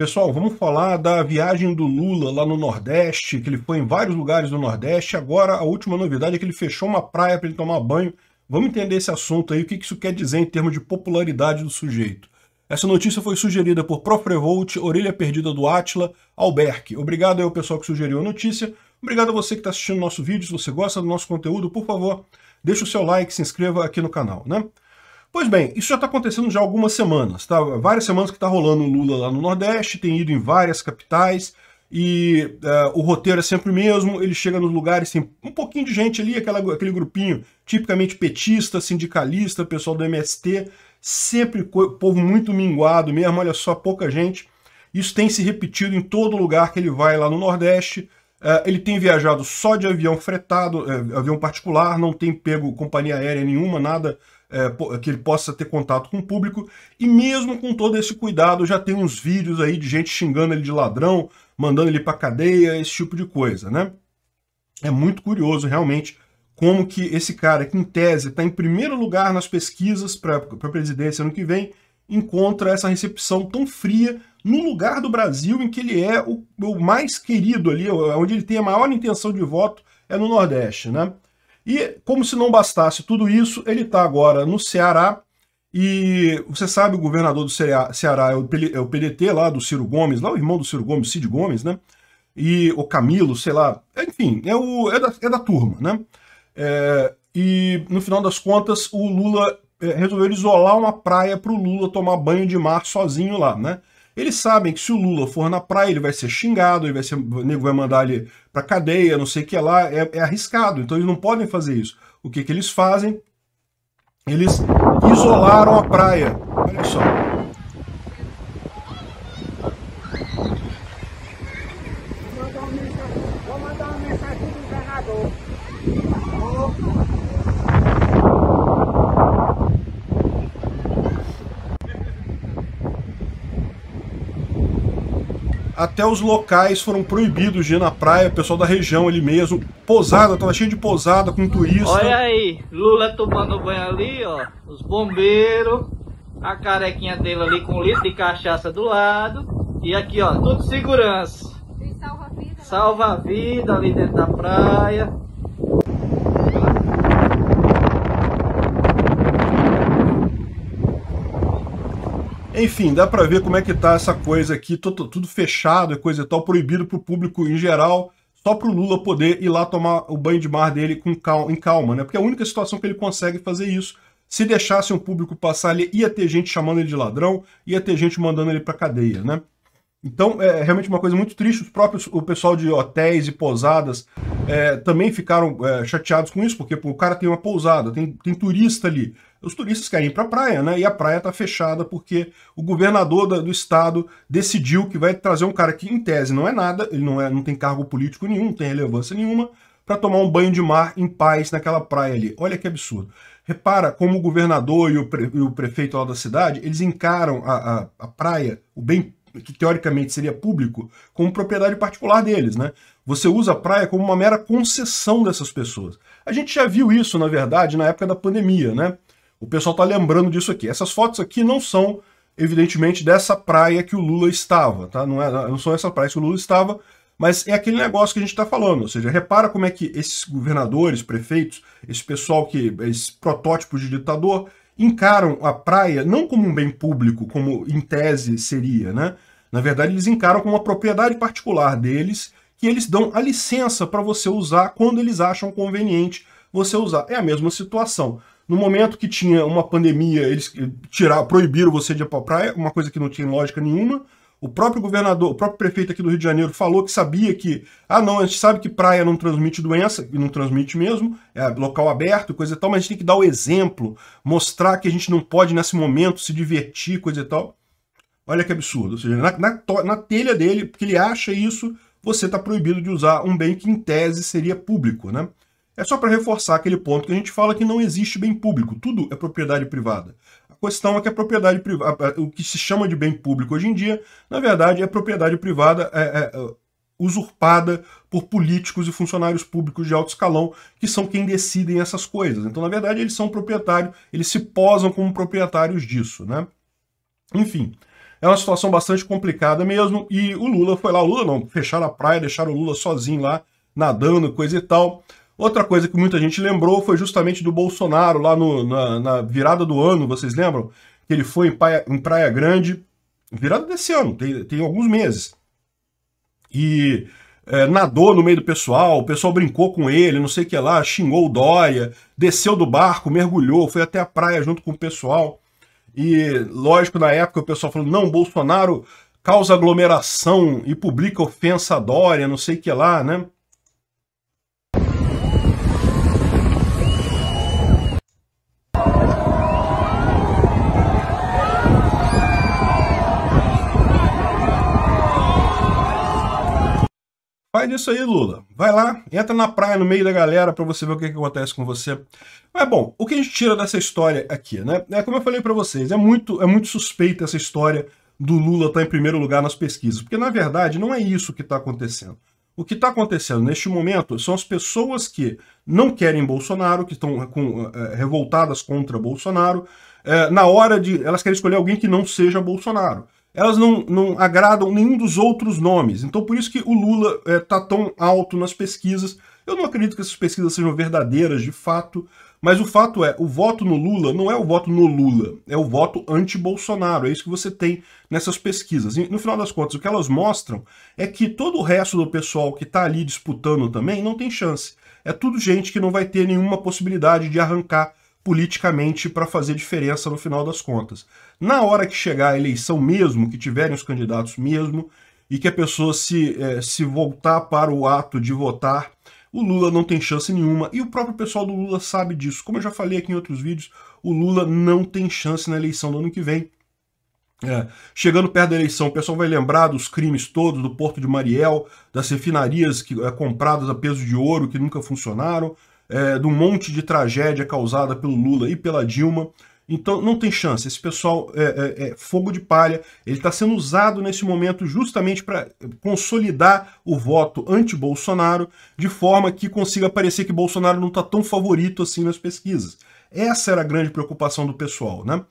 Pessoal, vamos falar da viagem do Lula lá no Nordeste, que ele foi em vários lugares do Nordeste. Agora, a última novidade é que ele fechou uma praia para ele tomar banho. Vamos entender esse assunto aí, o que isso quer dizer em termos de popularidade do sujeito. Essa notícia foi sugerida por Revolt, Orelha Perdida do Atila, Alberque. Obrigado aí ao pessoal que sugeriu a notícia. Obrigado a você que está assistindo nosso vídeo. Se você gosta do nosso conteúdo, por favor, deixa o seu like, se inscreva aqui no canal, né? Pois bem, isso já está acontecendo já há algumas semanas, tá? Várias semanas que está rolando o Lula lá no Nordeste, tem ido em várias capitais, e uh, o roteiro é sempre o mesmo, ele chega nos lugares, tem um pouquinho de gente ali, aquela, aquele grupinho tipicamente petista, sindicalista, pessoal do MST, sempre povo muito minguado mesmo, olha só, pouca gente. Isso tem se repetido em todo lugar que ele vai lá no Nordeste. Uh, ele tem viajado só de avião fretado, uh, avião particular, não tem pego companhia aérea nenhuma, nada é, que ele possa ter contato com o público. E mesmo com todo esse cuidado, já tem uns vídeos aí de gente xingando ele de ladrão, mandando ele para cadeia, esse tipo de coisa, né? É muito curioso realmente como que esse cara que em tese está em primeiro lugar nas pesquisas para a presidência ano que vem encontra essa recepção tão fria no lugar do Brasil em que ele é o, o mais querido ali, onde ele tem a maior intenção de voto é no Nordeste, né? E como se não bastasse tudo isso, ele está agora no Ceará. E você sabe, o governador do Ceará é o PDT é lá, do Ciro Gomes, lá o irmão do Ciro Gomes, Cid Gomes, né? E o Camilo, sei lá, enfim, é, o, é, da, é da turma, né? É, e no final das contas, o Lula é, resolveu isolar uma praia para o Lula tomar banho de mar sozinho lá, né? Eles sabem que se o Lula for na praia, ele vai ser xingado, ele vai ser, o nego vai mandar ele pra cadeia, não sei o que lá, é, é arriscado, então eles não podem fazer isso. O que, que eles fazem? Eles isolaram a praia. Olha só. até os locais foram proibidos de ir na praia, o pessoal da região ali mesmo. Pousada, tava cheio de pousada com turista. Olha aí, Lula tomando banho ali, ó. Os bombeiros, a carequinha dele ali com litro de cachaça do lado. E aqui, ó, tudo segurança. salva-vida. Né? Salva-vida ali dentro da praia. Enfim, dá para ver como é que tá essa coisa aqui, tudo, tudo fechado e é coisa e tal, proibido pro público em geral, só pro Lula poder ir lá tomar o banho de mar dele com calma, em calma, né? Porque é a única situação que ele consegue fazer isso. Se deixasse um público passar, ali, ia ter gente chamando ele de ladrão, ia ter gente mandando ele para cadeia, né? Então, é realmente uma coisa muito triste. Os próprios, o pessoal de hotéis e pousadas é, também ficaram é, chateados com isso, porque pô, o cara tem uma pousada, tem, tem turista ali. Os turistas querem ir para a praia, né? E a praia está fechada porque o governador da, do estado decidiu que vai trazer um cara que, em tese, não é nada, ele não, é, não tem cargo político nenhum, não tem relevância nenhuma, para tomar um banho de mar em paz naquela praia ali. Olha que absurdo. Repara como o governador e o, pre, e o prefeito lá da cidade, eles encaram a, a, a praia, o bem que teoricamente seria público, como propriedade particular deles, né? Você usa a praia como uma mera concessão dessas pessoas. A gente já viu isso, na verdade, na época da pandemia, né? O pessoal tá lembrando disso aqui. Essas fotos aqui não são, evidentemente, dessa praia que o Lula estava, tá? Não, é, não são essa praia que o Lula estava, mas é aquele negócio que a gente está falando. Ou seja, repara como é que esses governadores, prefeitos, esse pessoal que. esses protótipos de ditador, encaram a praia não como um bem público, como em tese seria, né? Na verdade, eles encaram como uma propriedade particular deles que eles dão a licença para você usar quando eles acham conveniente você usar. É a mesma situação. No momento que tinha uma pandemia, eles eh, tiraram, proibiram você de ir para a praia, uma coisa que não tinha lógica nenhuma. O próprio governador, o próprio prefeito aqui do Rio de Janeiro falou que sabia que, ah não, a gente sabe que praia não transmite doença, e não transmite mesmo, é local aberto, coisa e tal, mas a gente tem que dar o exemplo, mostrar que a gente não pode nesse momento se divertir, coisa e tal. Olha que absurdo. Ou seja, na, na, na telha dele, porque ele acha isso, você está proibido de usar um bem que em tese seria público, né? É só para reforçar aquele ponto que a gente fala que não existe bem público, tudo é propriedade privada. A questão é que a propriedade privada, o que se chama de bem público hoje em dia, na verdade é propriedade privada é, é, é, usurpada por políticos e funcionários públicos de alto escalão, que são quem decidem essas coisas. Então, na verdade, eles são proprietários, eles se posam como proprietários disso, né? Enfim, é uma situação bastante complicada mesmo. E o Lula foi lá, o Lula não, fecharam a praia, deixaram o Lula sozinho lá, nadando, coisa e tal. Outra coisa que muita gente lembrou foi justamente do Bolsonaro lá no, na, na, virada do ano, vocês lembram? Que ele foi em Praia, em praia Grande, virada desse ano, tem, tem alguns meses. E é, nadou no meio do pessoal, o pessoal brincou com ele, não sei o que lá, xingou o Dória, desceu do barco, mergulhou, foi até a praia junto com o pessoal. E, lógico, na época o pessoal falou, não, Bolsonaro causa aglomeração e publica ofensa a Dória, não sei o que lá, né? Faz isso aí, Lula. Vai lá, entra na praia no meio da galera para você ver o que, que acontece com você. Mas bom, o que a gente tira dessa história aqui, né? É como eu falei para vocês, é muito, é muito suspeita essa história do Lula estar tá em primeiro lugar nas pesquisas, porque na verdade não é isso que está acontecendo. O que está acontecendo neste momento são as pessoas que não querem Bolsonaro, que estão com, é, revoltadas contra Bolsonaro, é, na hora de. Elas querem escolher alguém que não seja Bolsonaro elas não, não agradam nenhum dos outros nomes. Então por isso que o Lula está é, tá tão alto nas pesquisas. Eu não acredito que essas pesquisas sejam verdadeiras de fato, mas o fato é, o voto no Lula não é o voto no Lula, é o voto anti-Bolsonaro. É isso que você tem nessas pesquisas. E, no final das contas, o que elas mostram é que todo o resto do pessoal que está ali disputando também não tem chance. É tudo gente que não vai ter nenhuma possibilidade de arrancar politicamente para fazer diferença no final das contas. Na hora que chegar a eleição mesmo, que tiverem os candidatos mesmo, e que a pessoa se, é, se voltar para o ato de votar, o Lula não tem chance nenhuma. E o próprio pessoal do Lula sabe disso. Como eu já falei aqui em outros vídeos, o Lula não tem chance na eleição do ano que vem. É, chegando perto da eleição, o pessoal vai lembrar dos crimes todos do Porto de Mariel, das refinarias que, é, compradas a peso de ouro que nunca funcionaram, é, do monte de tragédia causada pelo Lula e pela Dilma. Então não tem chance. Esse pessoal é, é, é fogo de palha. Ele está sendo usado nesse momento justamente para consolidar o voto anti-Bolsonaro, de forma que consiga parecer que Bolsonaro não está tão favorito assim nas pesquisas. Essa era a grande preocupação do pessoal, né?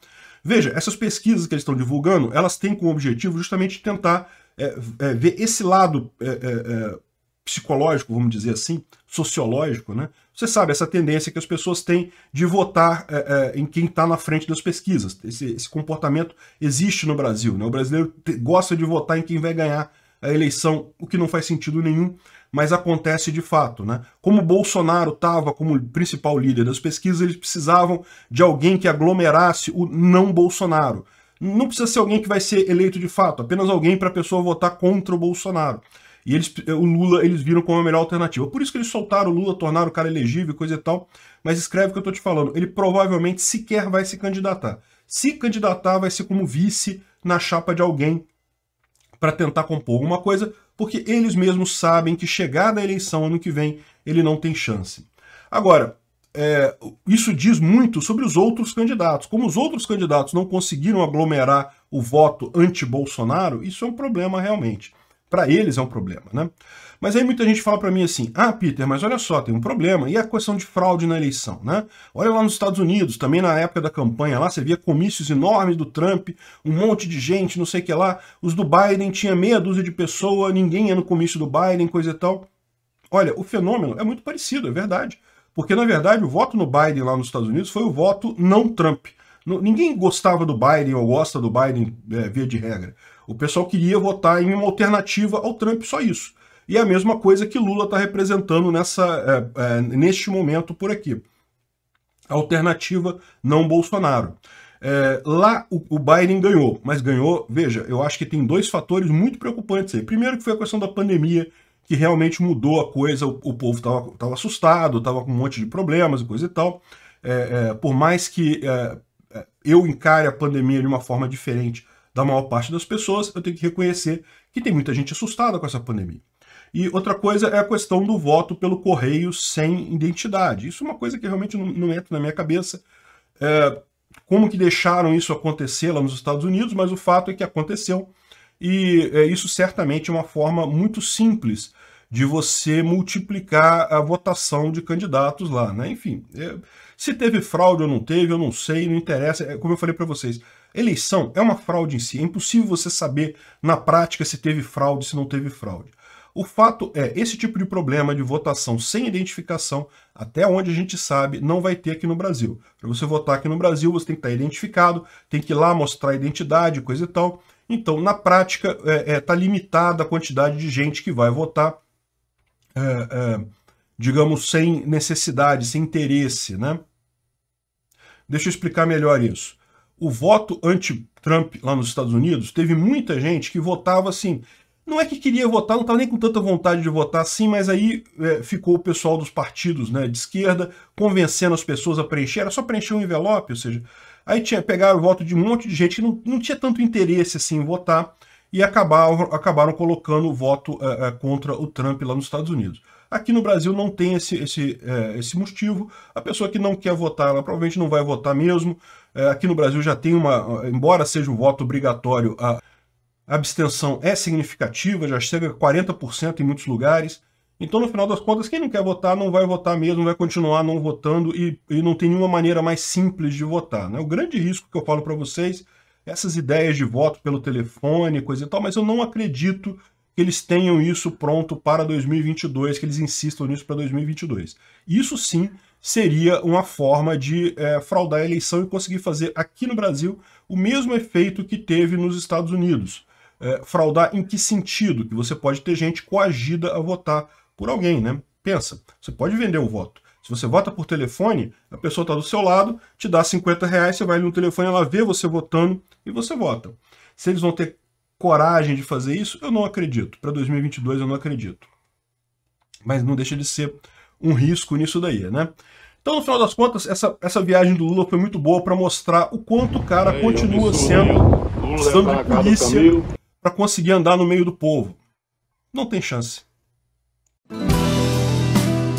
Veja, essas pesquisas que eles estão divulgando, elas têm como objetivo justamente tentar é, é ver esse lado é, é, psicológico, vamos dizer assim, sociológico, né? Você sabe essa tendência que as pessoas têm de votar é, é, em quem está na frente das pesquisas. Esse, esse, comportamento existe no Brasil. Né? O brasileiro te, gosta de votar em quem vai ganhar a eleição, o que não faz sentido nenhum, mas acontece de fato. Né? Como Bolsonaro estava como principal líder das pesquisas, eles precisavam de alguém que aglomerasse o não Bolsonaro. Não precisa ser alguém que vai ser eleito de fato, apenas alguém para a pessoa votar contra o Bolsonaro. E eles, o Lula eles viram como a melhor alternativa. Por isso que eles soltaram o Lula, tornaram o cara elegível e coisa e tal. Mas escreve o que eu estou te falando. Ele provavelmente sequer vai se candidatar. Se candidatar, vai ser como vice na chapa de alguém para tentar compor alguma coisa, porque eles mesmos sabem que chegar na eleição ano que vem, ele não tem chance. Agora, é, isso diz muito sobre os outros candidatos. Como os outros candidatos não conseguiram aglomerar o voto anti-Bolsonaro, isso é um problema realmente. Para eles é um problema, né? Mas aí muita gente fala para mim assim, ah, Peter, mas olha só, tem um problema, e a questão de fraude na eleição, né? Olha lá nos Estados Unidos, também na época da campanha lá, você via comícios enormes do Trump, um monte de gente, não sei o que lá, os do Biden tinha meia dúzia de pessoa, ninguém ia no comício do Biden, coisa e tal. Olha, o fenômeno é muito parecido, é verdade. Porque, na verdade, o voto no Biden lá nos Estados Unidos foi o voto não Trump. Ninguém gostava do Biden ou gosta do Biden é, via de regra. O pessoal queria votar em uma alternativa ao Trump, só isso. E é a mesma coisa que Lula está representando nessa, é, é, neste momento por aqui. Alternativa não Bolsonaro. É, lá o, o, Biden ganhou, mas ganhou, veja, eu acho que tem dois fatores muito preocupantes aí. Primeiro que foi a questão da pandemia, que realmente mudou a coisa, o, o povo estava assustado, estava com um monte de problemas e coisa e tal. É, é, por mais que é, é, eu encare a pandemia de uma forma diferente da maior parte das pessoas, eu tenho que reconhecer que tem muita gente assustada com essa pandemia. E outra coisa é a questão do voto pelo correio sem identidade. Isso é uma coisa que realmente não, não entra na minha cabeça. É, como que deixaram isso acontecer lá nos Estados Unidos, mas o fato é que aconteceu. E é, isso certamente é uma forma muito simples de você multiplicar a votação de candidatos lá, né? Enfim, é, se teve fraude ou não teve, eu não sei, não interessa. É, como eu falei para vocês, eleição é uma fraude em si. É impossível você saber na prática se teve fraude, se não teve fraude. O fato é, esse tipo de problema de votação sem identificação, até onde a gente sabe, não vai ter aqui no Brasil. Para você votar aqui no Brasil, você tem que estar tá identificado, tem que ir lá mostrar a identidade, coisa e tal. Então, na prática, está é, é, tá limitada a quantidade de gente que vai votar, é, é, digamos, sem necessidade, sem interesse, né? Deixa eu explicar melhor isso. O voto anti-Trump lá nos Estados Unidos teve muita gente que votava assim. Não é que queria votar, não estava nem com tanta vontade de votar assim, mas aí é, ficou o pessoal dos partidos né, de esquerda convencendo as pessoas a preencher. Era só preencher um envelope, ou seja, aí tinha pegar o voto de um monte de gente que não, não tinha tanto interesse assim em votar e acabaram, acabaram colocando o voto é, é, contra o Trump lá nos Estados Unidos. Aqui no Brasil não tem esse, esse, é, esse motivo. A pessoa que não quer votar, ela provavelmente não vai votar mesmo. É, aqui no Brasil já tem uma, embora seja um voto obrigatório, a abstenção é significativa, já chega a 40% em muitos lugares. Então, no final das contas, quem não quer votar não vai votar mesmo, vai continuar não votando e, e não tem nenhuma maneira mais simples de votar. Né? O grande risco que eu falo para vocês, essas ideias de voto pelo telefone, coisa e tal, mas eu não acredito que eles tenham isso pronto para 2022, que eles insistam nisso para 2022. Isso sim seria uma forma de é, fraudar a eleição e conseguir fazer aqui no Brasil o mesmo efeito que teve nos Estados Unidos. É, fraudar em que sentido? Que você pode ter gente coagida a votar por alguém, né? Pensa, você pode vender o voto. Se você vota por telefone, a pessoa está do seu lado, te dá 50 reais, você vai no telefone, ela vê você votando e você vota. Se eles vão ter coragem de fazer isso? Eu não acredito. Para 2022 eu não acredito. Mas não deixa de ser um risco nisso daí, né? Então, no final das contas, essa, essa viagem do Lula foi muito boa para mostrar o quanto o cara Ei, continua sendo precisando de polícia para conseguir andar no meio do povo. Não tem chance.